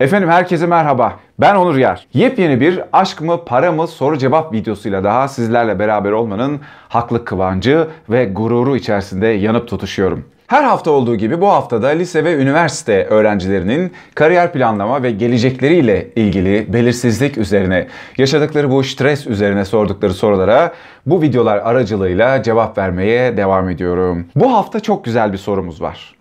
Efendim herkese merhaba. Ben Onur Yer. Yepyeni bir aşk mı para mı soru cevap videosuyla daha sizlerle beraber olmanın haklı kıvancı ve gururu içerisinde yanıp tutuşuyorum. Her hafta olduğu gibi bu haftada lise ve üniversite öğrencilerinin kariyer planlama ve gelecekleriyle ilgili belirsizlik üzerine, yaşadıkları bu stres üzerine sordukları sorulara bu videolar aracılığıyla cevap vermeye devam ediyorum. Bu hafta çok güzel bir sorumuz var.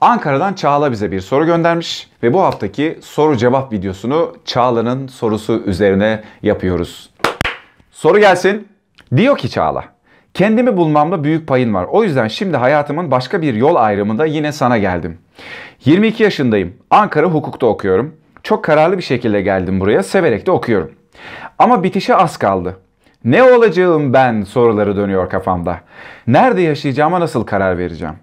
Ankara'dan Çağla bize bir soru göndermiş ve bu haftaki soru cevap videosunu Çağla'nın sorusu üzerine yapıyoruz. Soru gelsin. Diyor ki Çağla. Kendimi bulmamda büyük payın var. O yüzden şimdi hayatımın başka bir yol ayrımında yine sana geldim. 22 yaşındayım. Ankara hukukta okuyorum. Çok kararlı bir şekilde geldim buraya. Severek de okuyorum. Ama bitişe az kaldı. Ne olacağım ben soruları dönüyor kafamda. Nerede yaşayacağıma nasıl karar vereceğim?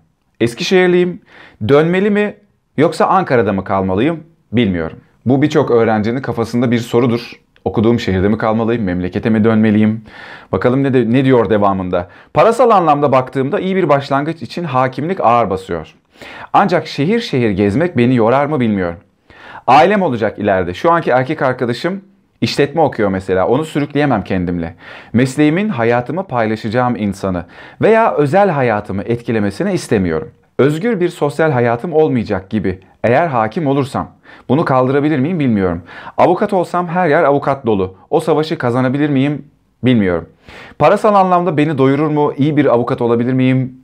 Eskişehirliyim. Dönmeli mi yoksa Ankara'da mı kalmalıyım bilmiyorum. Bu birçok öğrencinin kafasında bir sorudur. Okuduğum şehirde mi kalmalıyım, memlekete mi dönmeliyim? Bakalım ne, de, ne diyor devamında. Parasal anlamda baktığımda iyi bir başlangıç için hakimlik ağır basıyor. Ancak şehir şehir gezmek beni yorar mı bilmiyorum. Ailem olacak ileride. Şu anki erkek arkadaşım İşletme okuyor mesela. Onu sürükleyemem kendimle. Mesleğimin hayatımı paylaşacağım insanı veya özel hayatımı etkilemesini istemiyorum. Özgür bir sosyal hayatım olmayacak gibi eğer hakim olursam. Bunu kaldırabilir miyim bilmiyorum. Avukat olsam her yer avukat dolu. O savaşı kazanabilir miyim bilmiyorum. Parasal anlamda beni doyurur mu? İyi bir avukat olabilir miyim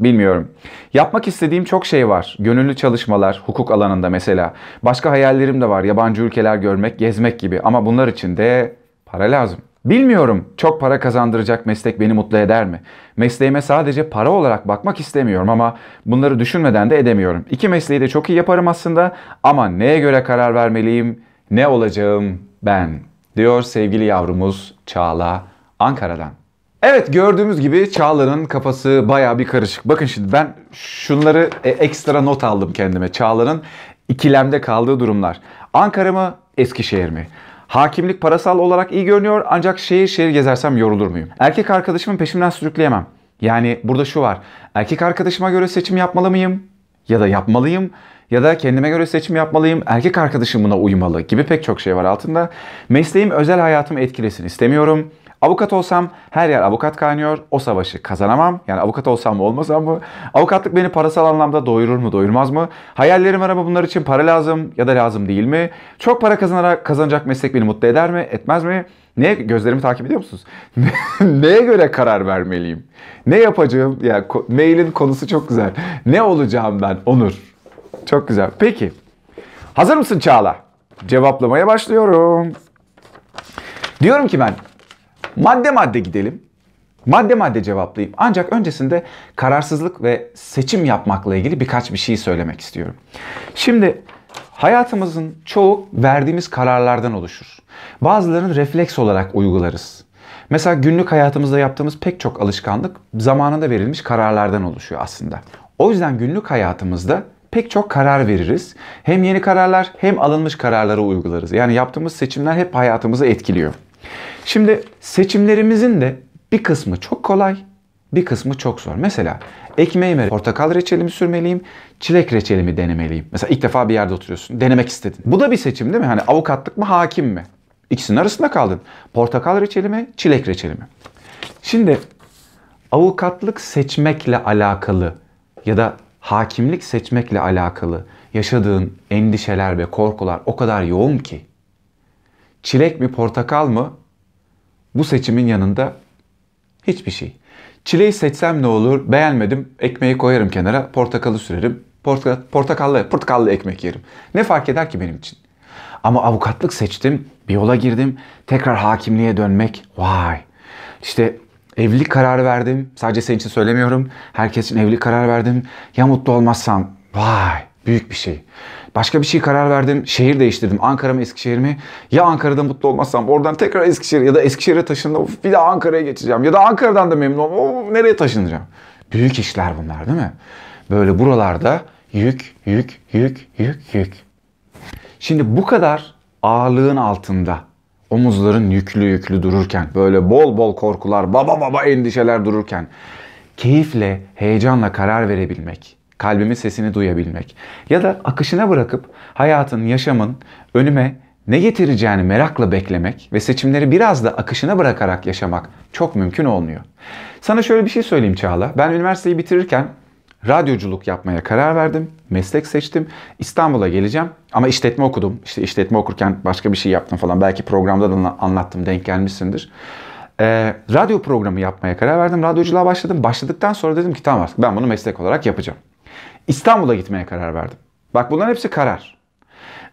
Bilmiyorum. Yapmak istediğim çok şey var. Gönüllü çalışmalar, hukuk alanında mesela. Başka hayallerim de var. Yabancı ülkeler görmek, gezmek gibi. Ama bunlar için de para lazım. Bilmiyorum çok para kazandıracak meslek beni mutlu eder mi? Mesleğime sadece para olarak bakmak istemiyorum ama bunları düşünmeden de edemiyorum. İki mesleği de çok iyi yaparım aslında ama neye göre karar vermeliyim? Ne olacağım ben? Diyor sevgili yavrumuz Çağla Ankara'dan. Evet gördüğümüz gibi Çağlar'ın kafası baya bir karışık. Bakın şimdi ben şunları e, ekstra not aldım kendime. Çağlar'ın ikilemde kaldığı durumlar. Ankara mı Eskişehir mi? Hakimlik parasal olarak iyi görünüyor ancak şehir şehir gezersem yorulur muyum? Erkek arkadaşımın peşimden sürükleyemem. Yani burada şu var. Erkek arkadaşıma göre seçim yapmalı mıyım? Ya da yapmalıyım? Ya da kendime göre seçim yapmalıyım? Erkek arkadaşım buna uymalı gibi pek çok şey var altında. Mesleğim özel hayatımı etkilesin istemiyorum. Avukat olsam her yer avukat kaynıyor. O savaşı kazanamam. Yani avukat olsam mı olmasam mı? Avukatlık beni parasal anlamda doyurur mu doyurmaz mı? Hayallerim var ama bunlar için para lazım ya da lazım değil mi? Çok para kazanarak kazanacak meslek beni mutlu eder mi? Etmez mi? Ne gözlerimi takip ediyor musunuz? Neye göre karar vermeliyim? Ne yapacağım? Ya yani, ko- mailin konusu çok güzel. Ne olacağım ben Onur? Çok güzel. Peki. Hazır mısın Çağla? Cevaplamaya başlıyorum. Diyorum ki ben Madde madde gidelim. Madde madde cevaplayayım. Ancak öncesinde kararsızlık ve seçim yapmakla ilgili birkaç bir şey söylemek istiyorum. Şimdi hayatımızın çoğu verdiğimiz kararlardan oluşur. Bazılarını refleks olarak uygularız. Mesela günlük hayatımızda yaptığımız pek çok alışkanlık zamanında verilmiş kararlardan oluşuyor aslında. O yüzden günlük hayatımızda pek çok karar veririz. Hem yeni kararlar hem alınmış kararları uygularız. Yani yaptığımız seçimler hep hayatımızı etkiliyor. Şimdi seçimlerimizin de bir kısmı çok kolay, bir kısmı çok zor. Mesela ekmeğime portakal reçeli mi sürmeliyim, çilek reçeli mi denemeliyim? Mesela ilk defa bir yerde oturuyorsun, denemek istedin. Bu da bir seçim değil mi? Hani avukatlık mı, hakim mi? İkisinin arasında kaldın. Portakal reçeli mi, çilek reçeli mi? Şimdi avukatlık seçmekle alakalı ya da hakimlik seçmekle alakalı yaşadığın endişeler ve korkular o kadar yoğun ki Çilek mi portakal mı? Bu seçimin yanında hiçbir şey. Çileği seçsem ne olur? Beğenmedim. Ekmeği koyarım kenara. Portakalı sürerim. Porta, portakallı, portakallı ekmek yerim. Ne fark eder ki benim için? Ama avukatlık seçtim. Bir yola girdim. Tekrar hakimliğe dönmek. Vay. İşte evlilik kararı verdim. Sadece senin için söylemiyorum. Herkes için evlilik kararı verdim. Ya mutlu olmazsam. Vay. Büyük bir şey. Başka bir şey karar verdim. Şehir değiştirdim. Ankara mı Eskişehir mi? Ya Ankara'da mutlu olmazsam oradan tekrar Eskişehir ya da Eskişehir'e taşındım. Of, bir daha Ankara'ya geçeceğim. Ya da Ankara'dan da memnun olmam. nereye taşınacağım? Büyük işler bunlar değil mi? Böyle buralarda yük, yük, yük, yük, yük. Şimdi bu kadar ağırlığın altında omuzların yüklü yüklü dururken böyle bol bol korkular, baba baba endişeler dururken keyifle, heyecanla karar verebilmek, kalbimin sesini duyabilmek. Ya da akışına bırakıp hayatın, yaşamın önüme ne getireceğini merakla beklemek ve seçimleri biraz da akışına bırakarak yaşamak çok mümkün olmuyor. Sana şöyle bir şey söyleyeyim Çağla. Ben üniversiteyi bitirirken radyoculuk yapmaya karar verdim. Meslek seçtim. İstanbul'a geleceğim ama işletme okudum. İşte işletme okurken başka bir şey yaptım falan. Belki programda da anlattım denk gelmişsindir. Ee, radyo programı yapmaya karar verdim. Radyoculuğa başladım. Başladıktan sonra dedim ki tamam artık ben bunu meslek olarak yapacağım. İstanbul'a gitmeye karar verdim. Bak bunların hepsi karar.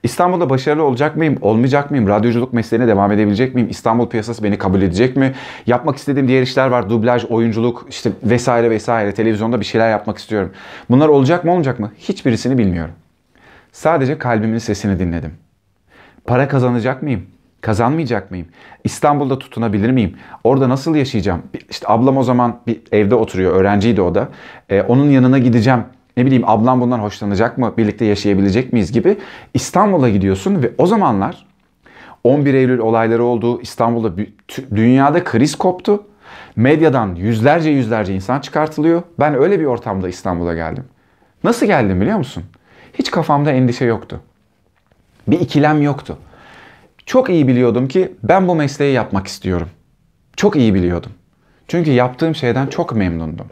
İstanbul'da başarılı olacak mıyım, olmayacak mıyım? Radyoculuk mesleğine devam edebilecek miyim? İstanbul piyasası beni kabul edecek mi? Yapmak istediğim diğer işler var. Dublaj, oyunculuk, işte vesaire vesaire. Televizyonda bir şeyler yapmak istiyorum. Bunlar olacak mı, olmayacak mı? Hiçbirisini bilmiyorum. Sadece kalbimin sesini dinledim. Para kazanacak mıyım? Kazanmayacak mıyım? İstanbul'da tutunabilir miyim? Orada nasıl yaşayacağım? İşte ablam o zaman bir evde oturuyor. Öğrenciydi o da. Ee, onun yanına gideceğim ne bileyim ablam bundan hoşlanacak mı? Birlikte yaşayabilecek miyiz gibi İstanbul'a gidiyorsun ve o zamanlar 11 Eylül olayları oldu. İstanbul'da dünyada kriz koptu. Medyadan yüzlerce yüzlerce insan çıkartılıyor. Ben öyle bir ortamda İstanbul'a geldim. Nasıl geldim biliyor musun? Hiç kafamda endişe yoktu. Bir ikilem yoktu. Çok iyi biliyordum ki ben bu mesleği yapmak istiyorum. Çok iyi biliyordum. Çünkü yaptığım şeyden çok memnundum.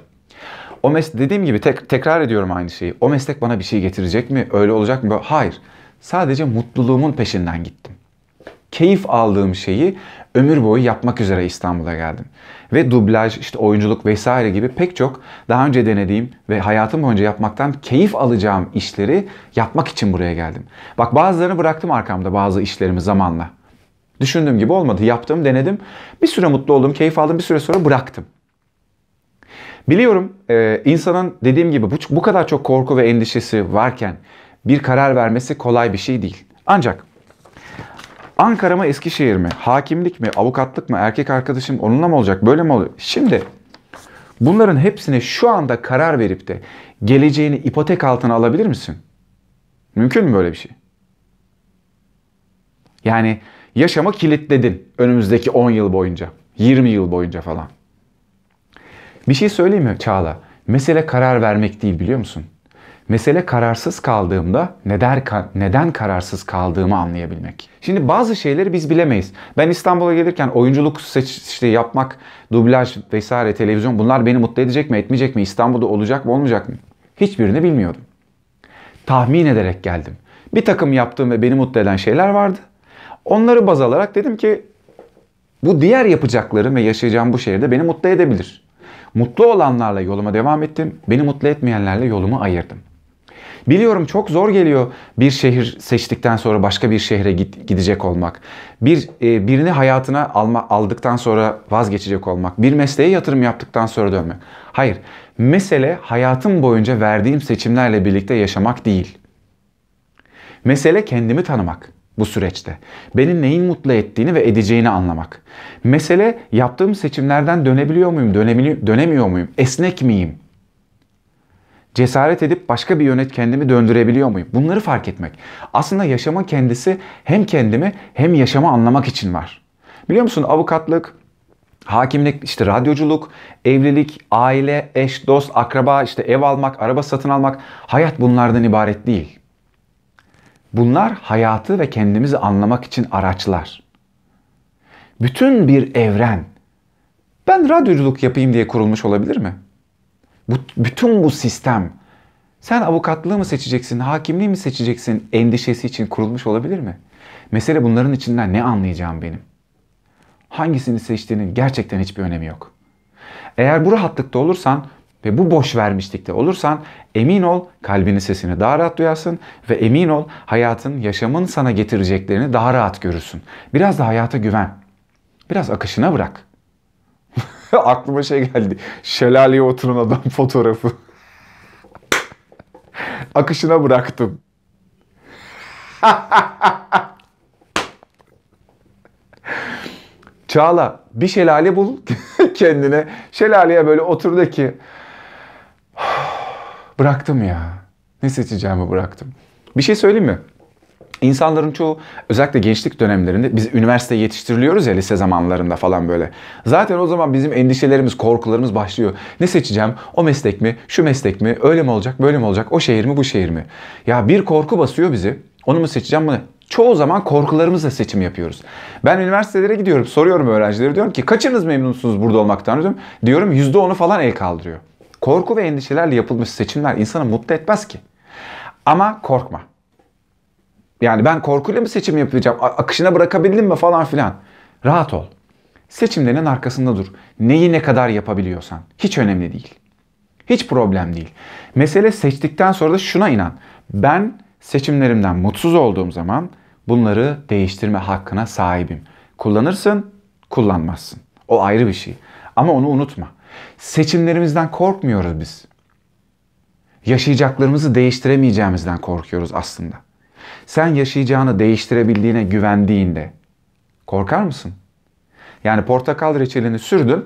O mes dediğim gibi tek tekrar ediyorum aynı şeyi. O meslek bana bir şey getirecek mi? Öyle olacak mı? Hayır. Sadece mutluluğumun peşinden gittim. Keyif aldığım şeyi ömür boyu yapmak üzere İstanbul'a geldim. Ve dublaj, işte oyunculuk vesaire gibi pek çok daha önce denediğim ve hayatım boyunca yapmaktan keyif alacağım işleri yapmak için buraya geldim. Bak bazılarını bıraktım arkamda bazı işlerimi zamanla. Düşündüğüm gibi olmadı. Yaptım, denedim. Bir süre mutlu oldum, keyif aldım. Bir süre sonra bıraktım. Biliyorum e, insanın dediğim gibi bu, bu kadar çok korku ve endişesi varken bir karar vermesi kolay bir şey değil. Ancak Ankara mı Eskişehir mi? Hakimlik mi? Avukatlık mı? Erkek arkadaşım onunla mı olacak? Böyle mi oluyor? Şimdi bunların hepsine şu anda karar verip de geleceğini ipotek altına alabilir misin? Mümkün mü böyle bir şey? Yani yaşamı kilitledin önümüzdeki 10 yıl boyunca, 20 yıl boyunca falan. Bir şey söyleyeyim mi Çağla? Mesele karar vermek değil biliyor musun? Mesele kararsız kaldığımda neden, neden kararsız kaldığımı anlayabilmek. Şimdi bazı şeyleri biz bilemeyiz. Ben İstanbul'a gelirken oyunculuk seç, işte yapmak, dublaj vesaire televizyon bunlar beni mutlu edecek mi etmeyecek mi? İstanbul'da olacak mı olmayacak mı? Hiçbirini bilmiyordum. Tahmin ederek geldim. Bir takım yaptığım ve beni mutlu eden şeyler vardı. Onları baz alarak dedim ki bu diğer yapacaklarım ve yaşayacağım bu şehirde beni mutlu edebilir. Mutlu olanlarla yoluma devam ettim. Beni mutlu etmeyenlerle yolumu ayırdım. Biliyorum çok zor geliyor bir şehir seçtikten sonra başka bir şehre git, gidecek olmak. Bir e, birini hayatına alma, aldıktan sonra vazgeçecek olmak. Bir mesleğe yatırım yaptıktan sonra dönmek. Hayır. Mesele hayatım boyunca verdiğim seçimlerle birlikte yaşamak değil. Mesele kendimi tanımak bu süreçte. Beni neyin mutlu ettiğini ve edeceğini anlamak. Mesele yaptığım seçimlerden dönebiliyor muyum, dönemiyor muyum, esnek miyim? Cesaret edip başka bir yönet kendimi döndürebiliyor muyum? Bunları fark etmek. Aslında yaşamın kendisi hem kendimi hem yaşamı anlamak için var. Biliyor musun avukatlık, hakimlik, işte radyoculuk, evlilik, aile, eş, dost, akraba, işte ev almak, araba satın almak hayat bunlardan ibaret değil. Bunlar hayatı ve kendimizi anlamak için araçlar. Bütün bir evren ben radyoculuk yapayım diye kurulmuş olabilir mi? Bu, bütün bu sistem sen avukatlığı mı seçeceksin, hakimliği mi seçeceksin endişesi için kurulmuş olabilir mi? Mesele bunların içinden ne anlayacağım benim? Hangisini seçtiğinin gerçekten hiçbir önemi yok. Eğer bu rahatlıkta olursan ve bu boş vermişlikte olursan emin ol kalbinin sesini daha rahat duyarsın ve emin ol hayatın, yaşamın sana getireceklerini daha rahat görürsün. Biraz da hayata güven. Biraz akışına bırak. Aklıma şey geldi. Şelaleye oturun adam fotoğrafı. akışına bıraktım. Çağla bir şelale bul kendine. Şelaleye böyle otur de ki Bıraktım ya. Ne seçeceğimi bıraktım. Bir şey söyleyeyim mi? İnsanların çoğu özellikle gençlik dönemlerinde biz üniversiteye yetiştiriliyoruz ya lise zamanlarında falan böyle. Zaten o zaman bizim endişelerimiz, korkularımız başlıyor. Ne seçeceğim? O meslek mi? Şu meslek mi? Öyle mi olacak? Böyle mi olacak? O şehir mi? Bu şehir mi? Ya bir korku basıyor bizi. Onu mu seçeceğim bunu? Çoğu zaman korkularımızla seçim yapıyoruz. Ben üniversitelere gidiyorum, soruyorum öğrencilere diyorum ki kaçınız memnunsunuz burada olmaktan diyorum. Diyorum %10'u falan el kaldırıyor. Korku ve endişelerle yapılmış seçimler insanı mutlu etmez ki. Ama korkma. Yani ben korkuyla mı seçim yapacağım? Akışına bırakabildim mi falan filan. Rahat ol. Seçimlerin arkasında dur. Neyi ne kadar yapabiliyorsan. Hiç önemli değil. Hiç problem değil. Mesele seçtikten sonra da şuna inan. Ben seçimlerimden mutsuz olduğum zaman bunları değiştirme hakkına sahibim. Kullanırsın, kullanmazsın. O ayrı bir şey. Ama onu unutma. Seçimlerimizden korkmuyoruz biz. Yaşayacaklarımızı değiştiremeyeceğimizden korkuyoruz aslında. Sen yaşayacağını değiştirebildiğine güvendiğinde korkar mısın? Yani portakal reçelini sürdün,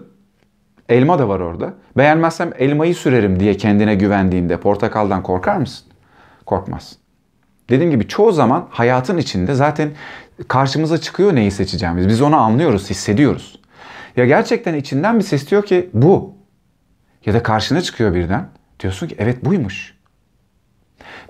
elma da var orada. Beğenmezsem elmayı sürerim diye kendine güvendiğinde portakaldan korkar mısın? Korkmaz. Dediğim gibi çoğu zaman hayatın içinde zaten karşımıza çıkıyor neyi seçeceğimiz. Biz onu anlıyoruz, hissediyoruz. Ya gerçekten içinden bir ses diyor ki bu. Ya da karşına çıkıyor birden. Diyorsun ki evet buymuş.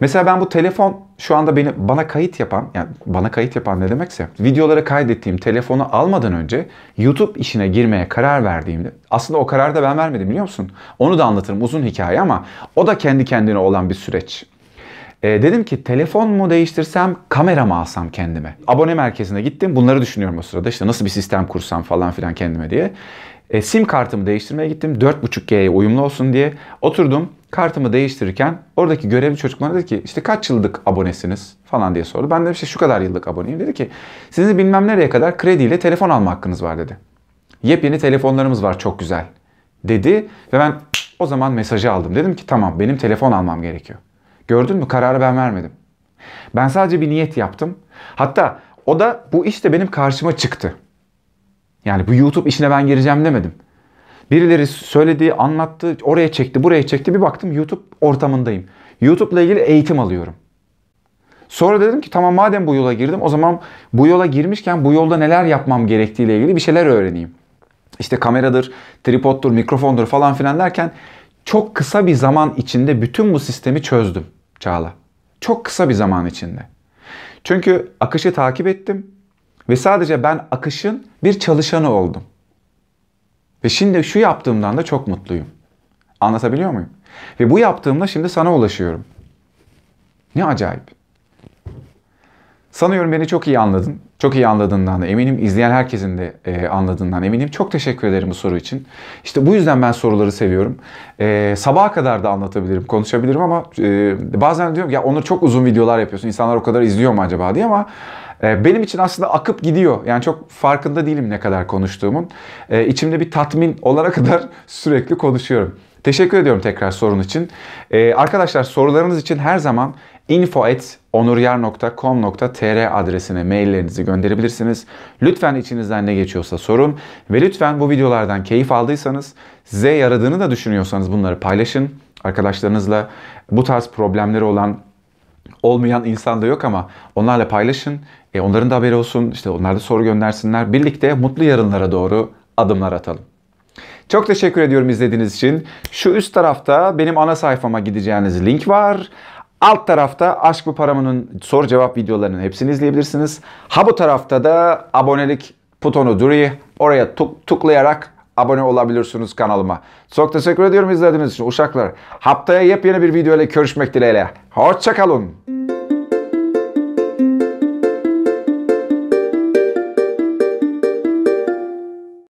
Mesela ben bu telefon şu anda beni bana kayıt yapan yani bana kayıt yapan ne demekse videolara kaydettiğim telefonu almadan önce YouTube işine girmeye karar verdiğimde aslında o kararı da ben vermedim biliyor musun? Onu da anlatırım uzun hikaye ama o da kendi kendine olan bir süreç. E, dedim ki telefon mu değiştirsem kamera mı alsam kendime? Abone merkezine gittim bunları düşünüyorum o sırada işte nasıl bir sistem kursam falan filan kendime diye. E, sim kartımı değiştirmeye gittim 4.5G'ye uyumlu olsun diye oturdum kartımı değiştirirken oradaki görevli çocuk bana dedi ki işte kaç yıllık abonesiniz falan diye sordu. Ben de işte şu kadar yıllık aboneyim dedi ki sizin bilmem nereye kadar krediyle telefon alma hakkınız var dedi. Yepyeni telefonlarımız var çok güzel dedi ve ben o zaman mesajı aldım. Dedim ki tamam benim telefon almam gerekiyor. Gördün mü? Kararı ben vermedim. Ben sadece bir niyet yaptım. Hatta o da bu işte benim karşıma çıktı. Yani bu YouTube işine ben gireceğim demedim. Birileri söyledi, anlattı, oraya çekti, buraya çekti. Bir baktım YouTube ortamındayım. YouTube'la ilgili eğitim alıyorum. Sonra dedim ki tamam madem bu yola girdim o zaman bu yola girmişken bu yolda neler yapmam gerektiğiyle ilgili bir şeyler öğreneyim. İşte kameradır, tripoddur, mikrofondur falan filan derken çok kısa bir zaman içinde bütün bu sistemi çözdüm. Çağla. Çok kısa bir zaman içinde. Çünkü akışı takip ettim ve sadece ben akışın bir çalışanı oldum. Ve şimdi şu yaptığımdan da çok mutluyum. Anlatabiliyor muyum? Ve bu yaptığımda şimdi sana ulaşıyorum. Ne acayip. Sanıyorum beni çok iyi anladın. Çok iyi anladığından da eminim. İzleyen herkesin de e, anladığından eminim. Çok teşekkür ederim bu soru için. İşte bu yüzden ben soruları seviyorum. E, sabaha kadar da anlatabilirim, konuşabilirim ama e, bazen diyorum ya Onur çok uzun videolar yapıyorsun. İnsanlar o kadar izliyor mu acaba diye ama e, benim için aslında akıp gidiyor. Yani çok farkında değilim ne kadar konuştuğumun. E, içimde bir tatmin olarak kadar sürekli konuşuyorum. Teşekkür ediyorum tekrar sorun için. Ee, arkadaşlar sorularınız için her zaman info.onuryar.com.tr adresine maillerinizi gönderebilirsiniz. Lütfen içinizden ne geçiyorsa sorun ve lütfen bu videolardan keyif aldıysanız, size yaradığını da düşünüyorsanız bunları paylaşın arkadaşlarınızla. Bu tarz problemleri olan olmayan insan da yok ama onlarla paylaşın. E onların da haberi olsun. İşte onlar da soru göndersinler. Birlikte mutlu yarınlara doğru adımlar atalım. Çok teşekkür ediyorum izlediğiniz için. Şu üst tarafta benim ana sayfama gideceğiniz link var. Alt tarafta Aşk Bu Paramı'nın soru cevap videolarının hepsini izleyebilirsiniz. Ha bu tarafta da abonelik butonu duruyor. Oraya tuk tıklayarak abone olabilirsiniz kanalıma. Çok teşekkür ediyorum izlediğiniz için uşaklar. Haftaya yepyeni bir video ile görüşmek dileğiyle. Hoşçakalın.